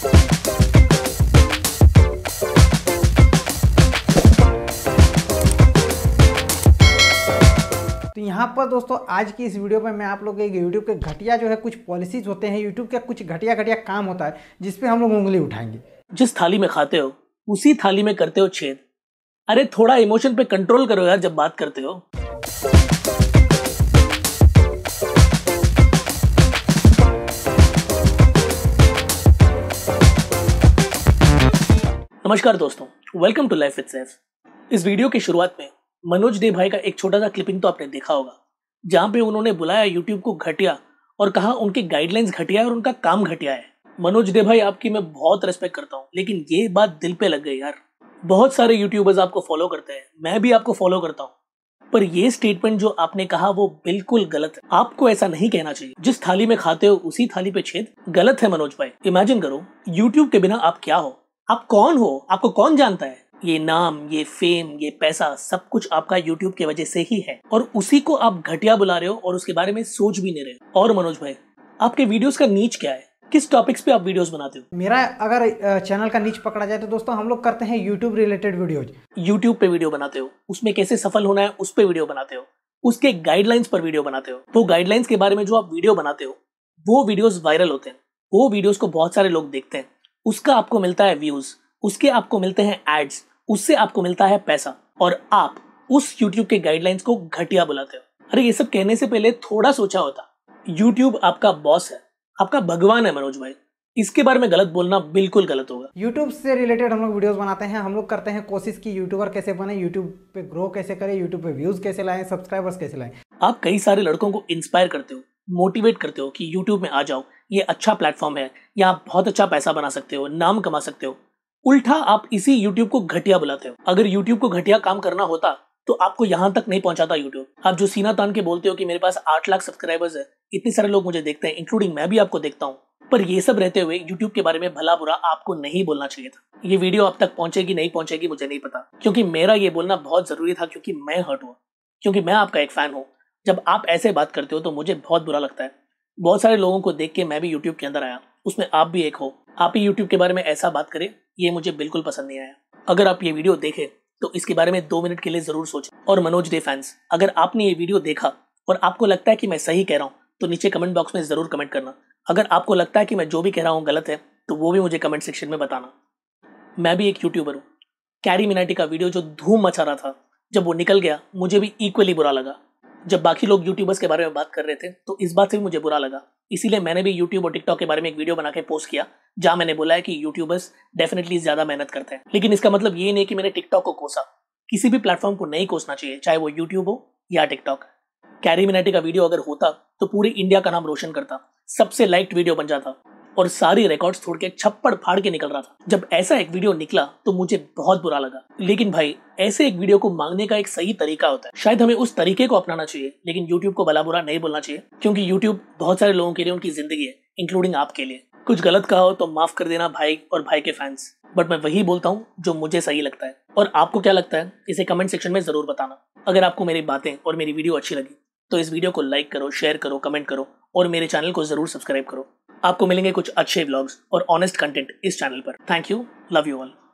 तो यहाँ पर दोस्तों आज की इस वीडियो में मैं आप लोग एक यूट्यूब के घटिया जो है कुछ पॉलिसीज होते हैं यूट्यूब के कुछ घटिया घटिया काम होता है जिसपे हम लोग उंगली उठाएंगे जिस थाली में खाते हो उसी थाली में करते हो छेद अरे थोड़ा इमोशन पे कंट्रोल करो यार जब बात करते हो नमस्कार दोस्तों welcome to life with sense इस वीडियो की शुरुआत में मनोज दे भाई का एक छोटा सा क्लिपिंग तो आपने देखा होगा जहाँ पे उन्होंने बुलाया यूट्यूब को घटिया और कहा उनकी गाइडलाइंस घटिया है और उनका काम घटिया है मनोज दे भाई आपकी मैं बहुत रेस्पेक्ट करता हूँ लेकिन ये बात दिल पे लग गई यार बहुत सारे यूट्यूबर्स आपको फॉलो करते हैं मैं भी आपको फॉलो करता हूँ पर ये स्टेटमेंट जो आपने कहा वो बिल्कुल गलत है आपको ऐसा नहीं कहना चाहिए जिस थाली में खाते हो उसी थाली पे छेद गलत है मनोज भाई इमेजिन करो यूट्यूब के बिना आप क्या हो आप कौन हो आपको कौन जानता है ये नाम ये फेम ये पैसा सब कुछ आपका यूट्यूब के वजह से ही है और उसी को आप घटिया बुला रहे हो और उसके बारे में सोच भी नहीं रहे हो और मनोज भाई आपके वीडियोस का नीच क्या है किस टॉपिक्स पे आप वीडियोस बनाते हो मेरा अगर चैनल का नीच पकड़ा जाए तो दोस्तों हम लोग करते हैं यूट्यूब रिलेटेड वीडियोज यूट्यूब पे वीडियो बनाते हो उसमें कैसे सफल होना है उस पर वीडियो बनाते हो उसके गाइडलाइंस पर वीडियो बनाते हो तो गाइडलाइंस के बारे में जो आप वीडियो बनाते हो वो वीडियोस वायरल होते हैं वो वीडियोस को बहुत सारे लोग देखते हैं उसका आपको मिलता है व्यूज उसके आपको मिलते हैं एड्स उससे आपको मिलता है पैसा और आप उस यूट्यूब के गाइडलाइंस को घटिया बुलाते हो अरे ये सब कहने से पहले थोड़ा सोचा होता यूट्यूब आपका बॉस है आपका भगवान है मनोज भाई इसके बारे में गलत बोलना बिल्कुल गलत होगा यूट्यूब से रिलेटेड हम लोग वीडियोस बनाते हैं हम लोग करते हैं कोशिश की यूट्यूबर कैसे बने यूट्यूब पे ग्रो कैसे करें यूट्यूब पे व्यूज कैसे लाएं सब्सक्राइबर्स कैसे लाएं आप कई सारे लड़कों को इंस्पायर करते हो मोटिवेट करते हो कि यूट्यूब में आ जाओ ये अच्छा प्लेटफॉर्म है यहाँ बहुत अच्छा पैसा बना सकते हो नाम कमा सकते हो उल्टा आप इसी यूट्यूब को घटिया बुलाते हो अगर यूट्यूब को घटिया काम करना होता तो आपको यहाँ तक नहीं पहुंचाता यूट्यूब आप जो सीना तान के बोलते हो कि मेरे पास आठ लाख सब्सक्राइबर्स है इतने सारे लोग मुझे देखते हैं इंक्लूडिंग मैं भी आपको देखता हूँ पर ये सब रहते हुए YouTube के बारे में भला बुरा आपको नहीं बोलना चाहिए था ये वीडियो अब तक पहुंचेगी नहीं पहुंचेगी मुझे नहीं पता क्योंकि मेरा ये बोलना बहुत जरूरी था क्योंकि मैं हर्ट हुआ क्योंकि मैं आपका एक फैन हूँ जब आप ऐसे बात करते हो तो मुझे बहुत बुरा लगता है बहुत सारे लोगों को देख के मैं भी यूट्यूब के अंदर आया उसमें आप भी एक हो आप ही यूट्यूब के बारे में ऐसा बात करें ये मुझे बिल्कुल पसंद नहीं आया अगर आप ये वीडियो देखें तो इसके बारे में दो मिनट के लिए जरूर सोचें और मनोज डे फैंस अगर आपने ये वीडियो देखा और आपको लगता है कि मैं सही कह रहा हूँ तो नीचे कमेंट बॉक्स में जरूर कमेंट करना अगर आपको लगता है कि मैं जो भी कह रहा हूँ गलत है तो वो भी मुझे कमेंट सेक्शन में बताना मैं भी एक यूट्यूबर हूँ कैरी मिनाटी का वीडियो जो धूम मचा रहा था जब वो निकल गया मुझे भी इक्वली बुरा लगा जब बाकी लोग यूट्यूबर्स के बारे में बात कर रहे थे तो इस बात से भी मुझे बुरा लगा इसीलिए मैंने भी यूट्यूब और टिकटॉक के बारे में एक वीडियो बना के पोस्ट किया जहाँ मैंने बोला है कि यूट्यूबर्स डेफिनेटली ज़्यादा मेहनत करते हैं लेकिन इसका मतलब ये नहीं कि मैंने टिकटॉक को कोसा किसी भी प्लेटफॉर्म को नहीं कोसना चाहिए चाहे वो यूट्यूब हो या टिकटॉक कैरी मिनाटी का वीडियो अगर होता तो पूरी इंडिया का नाम रोशन करता सबसे लाइक्ड वीडियो बन जाता और सारी रिकॉर्ड्स छोड़ के छप्पड़ फाड़ के निकल रहा था जब ऐसा एक वीडियो निकला तो मुझे बहुत बुरा लगा लेकिन भाई ऐसे एक वीडियो को मांगने का एक सही तरीका होता है शायद हमें उस तरीके को अपनाना चाहिए लेकिन यूट्यूब को भला बुरा नहीं बोलना चाहिए क्योंकि यूट्यूब बहुत सारे लोगों के लिए उनकी जिंदगी है इंक्लूडिंग आपके लिए कुछ गलत कहा हो तो माफ कर देना भाई और भाई के फैंस बट मैं वही बोलता हूँ जो मुझे सही लगता है और आपको क्या लगता है इसे कमेंट सेक्शन में जरूर बताना अगर आपको मेरी बातें और मेरी वीडियो अच्छी लगी तो इस वीडियो को लाइक करो शेयर करो कमेंट करो और मेरे चैनल को जरूर सब्सक्राइब करो आपको मिलेंगे कुछ अच्छे ब्लॉग्स और ऑनेस्ट कंटेंट इस चैनल पर thank you love you all